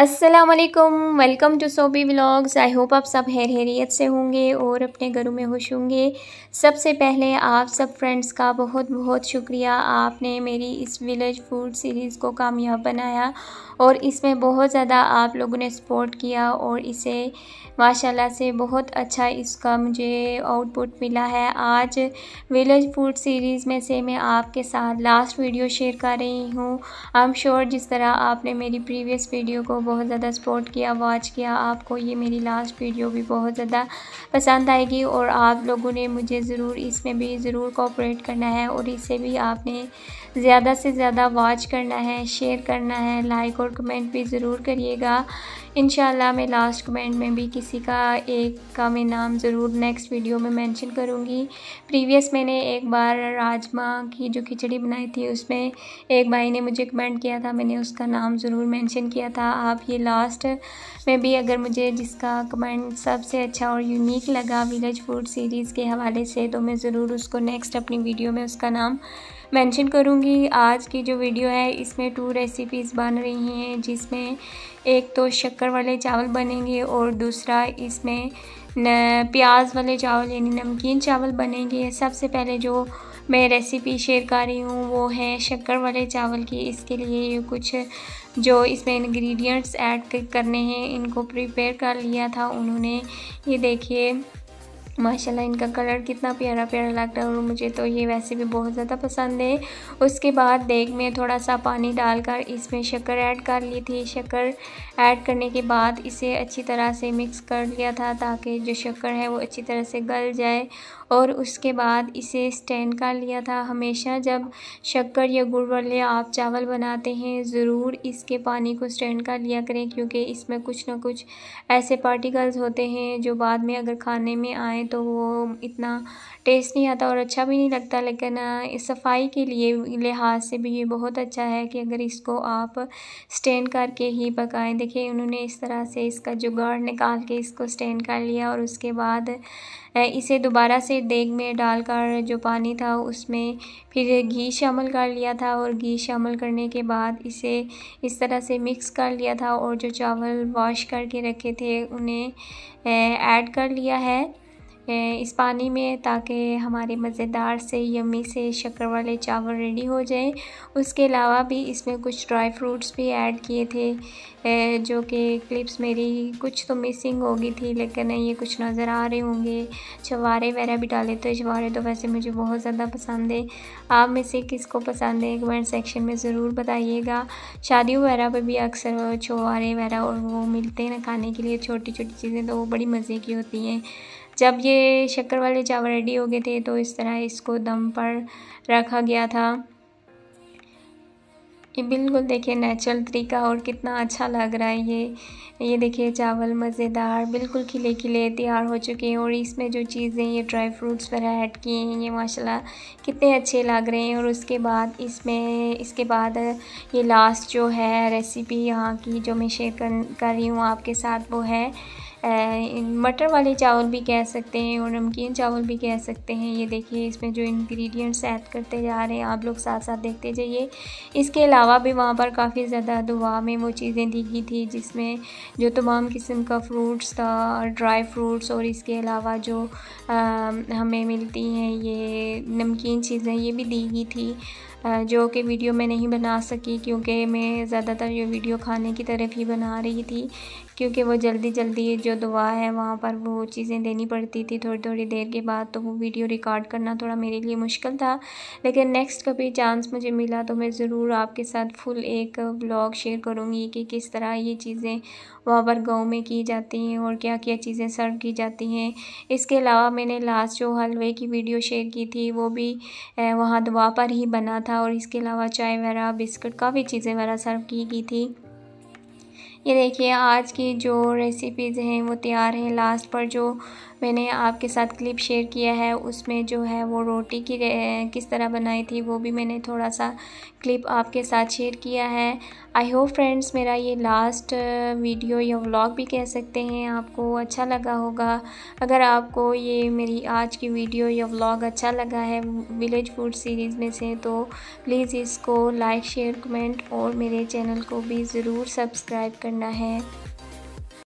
असलकम welcome to Sobi blogs I hope आप सब हैर हैरियत से होंगे और अपने घरों में खुश होंगे सबसे पहले आप सब फ्रेंड्स का बहुत बहुत शुक्रिया आपने मेरी इस विलेज फूड सीरीज़ को कामयाब बनाया और इसमें बहुत ज़्यादा आप लोगों ने सपोर्ट किया और इसे माशाल्लाह से बहुत अच्छा इसका मुझे आउटपुट मिला है आज विलेज फूड सीरीज़ में से मैं आपके साथ लास्ट वीडियो शेयर कर रही हूँ आई एम श्योर जिस तरह आपने मेरी प्रीवियस वीडियो को बहुत ज़्यादा सपोर्ट किया वॉच किया आपको ये मेरी लास्ट वीडियो भी बहुत ज़्यादा पसंद आएगी और आप लोगों ने मुझे ज़रूर इसमें भी ज़रूर कोऑपरेट करना है और इसे भी आपने ज़्यादा से ज़्यादा वॉच करना है शेयर करना है लाइक और कमेंट भी ज़रूर करिएगा इन मैं लास्ट कमेंट में भी किसी का एक का मैं नाम ज़रूर नेक्स्ट वीडियो में मेंशन करूँगी प्रीवियस मैंने एक बार राजमा की जो खिचड़ी बनाई थी उसमें एक भाई ने मुझे कमेंट किया था मैंने उसका नाम ज़रूर मेंशन किया था आप ये लास्ट में भी अगर मुझे जिसका कमेंट सबसे अच्छा और यूनिक लगा विलेज फूड सीरीज़ के हवाले से तो मैं ज़रूर उसको नेक्स्ट अपनी वीडियो में उसका नाम मेंशन करूँगी आज की जो वीडियो है इसमें टू रेसिपीज़ बन रही हैं जिसमें एक तो शक्कर वाले चावल बनेंगे और दूसरा इसमें प्याज वाले चावल यानी नमकीन चावल बनेंगे सबसे पहले जो मैं रेसिपी शेयर कर रही हूँ वो है शक्कर वाले चावल की इसके लिए ये कुछ जो इसमें इंग्रेडिएंट्स ऐड करने हैं इनको प्रिपेयर कर लिया था उन्होंने ये देखिए माशाल्लाह इनका कलर कितना प्यारा प्यारा लग रहा है और मुझे तो ये वैसे भी बहुत ज़्यादा पसंद है उसके बाद देख में थोड़ा सा पानी डालकर इसमें शक्कर ऐड कर ली थी शक्कर ऐड करने के बाद इसे अच्छी तरह से मिक्स कर लिया था ताकि जो शक्कर है वो अच्छी तरह से गल जाए और उसके बाद इसे स्टैंड कर लिया था हमेशा जब शक्कर या गुड़ वाले आप चावल बनाते हैं ज़रूर इसके पानी को स्टैंड कर लिया करें क्योंकि इसमें कुछ ना कुछ ऐसे पार्टिकल्स होते हैं जो बाद में अगर खाने में आए तो वो इतना टेस्ट नहीं आता और अच्छा भी नहीं लगता लेकिन इस सफाई के लिए लिहाज से भी ये बहुत अच्छा है कि अगर इसको आप स्टेन करके ही पकाएं देखिए उन्होंने इस तरह से इसका जुगाड़ निकाल के इसको स्टेन कर लिया और उसके बाद इसे दोबारा से देग में डालकर जो पानी था उसमें फिर घी शामिल कर लिया था और घी शामिल करने के बाद इसे इस तरह से मिक्स कर लिया था और जो चावल वॉश करके रखे थे उन्हें ऐड कर लिया है इस पानी में ताकि हमारे मज़ेदार से यमी से शक्कर वाले चावल रेडी हो जाएं उसके अलावा भी इसमें कुछ ड्राई फ्रूट्स भी ऐड किए थे जो कि क्लिप्स मेरी कुछ तो मिसिंग हो गई थी लेकिन ये कुछ नज़र आ रहे होंगे चवारे वगैरह भी डाले तो चवारे तो वैसे मुझे बहुत ज़्यादा पसंद है आप में से किसको पसंद है कमेंट सेक्शन में ज़रूर बताइएगा शादी वगैरह पर भी अक्सर चवारे वगैरह और वो मिलते हैं ना खाने के लिए छोटी छोटी चीज़ें तो वो बड़ी मज़े की होती हैं जब ये शक्कर वाले चावल रेडी हो गए थे तो इस तरह इसको दम पर रखा गया था ये बिल्कुल देखिए नेचुरल तरीका और कितना अच्छा लग रहा है ये ये देखिए चावल मज़ेदार बिल्कुल खिले खिले तैयार हो चुके हैं और इसमें जो चीज़ें ये ड्राई फ्रूट्स वगैरह ऐड किए हैं ये माशाल्लाह कितने अच्छे लग रहे हैं और उसके बाद इसमें इसके बाद ये लास्ट जो है रेसिपी यहाँ की जो मैं शेयर कर कर रही हूँ आपके साथ वो है मटर वाले चावल भी कह सकते हैं और नमकीन चावल भी कह सकते हैं ये देखिए इसमें जो इंग्रेडिएंट्स ऐड करते जा रहे हैं आप लोग साथ साथ देखते जाइए इसके अलावा भी वहाँ पर काफ़ी ज़्यादा दुआ में वो चीज़ें दी गई थी जिसमें जो तमाम किस्म का फ्रूट्स था ड्राई फ्रूट्स और इसके अलावा जो आ, हमें मिलती हैं ये नमकीन चीज़ें ये भी दी गई थी जो कि वीडियो मैं नहीं बना सकी क्योंकि मैं ज़्यादातर ये वीडियो खाने की तरफ ही बना रही थी क्योंकि वो जल्दी जल्दी जो दुआ है वहाँ पर वो चीज़ें देनी पड़ती थी थोड़ी थोड़ी देर के बाद तो वो वीडियो रिकॉर्ड करना थोड़ा मेरे लिए मुश्किल था लेकिन नेक्स्ट कभी चांस मुझे मिला तो मैं ज़रूर आपके साथ फुल एक ब्लॉग शेयर करूँगी कि किस तरह ये चीज़ें वहाँ पर गाँव में की जाती हैं और क्या क्या चीज़ें सर्व की जाती हैं इसके अलावा मैंने लास्ट जो हलवे की वीडियो शेयर की थी वो भी वहाँ दुआ पर ही बना था था और इसके अलावा चाय वगैरह बिस्किट काफ़ी चीज़ें वगैरह सर्व की गई थी ये देखिए आज की जो रेसिपीज़ हैं वो तैयार हैं लास्ट पर जो मैंने आपके साथ क्लिप शेयर किया है उसमें जो है वो रोटी की किस तरह बनाई थी वो भी मैंने थोड़ा सा क्लिप आपके साथ शेयर किया है आई होप फ्रेंड्स मेरा ये लास्ट वीडियो या व्लॉग भी कह सकते हैं आपको अच्छा लगा होगा अगर आपको ये मेरी आज की वीडियो या व्लॉग अच्छा लगा है विलेज फूड सीरीज़ में से तो प्लीज़ इसको लाइक शेयर कमेंट और मेरे चैनल को भी ज़रूर सब्सक्राइब करना है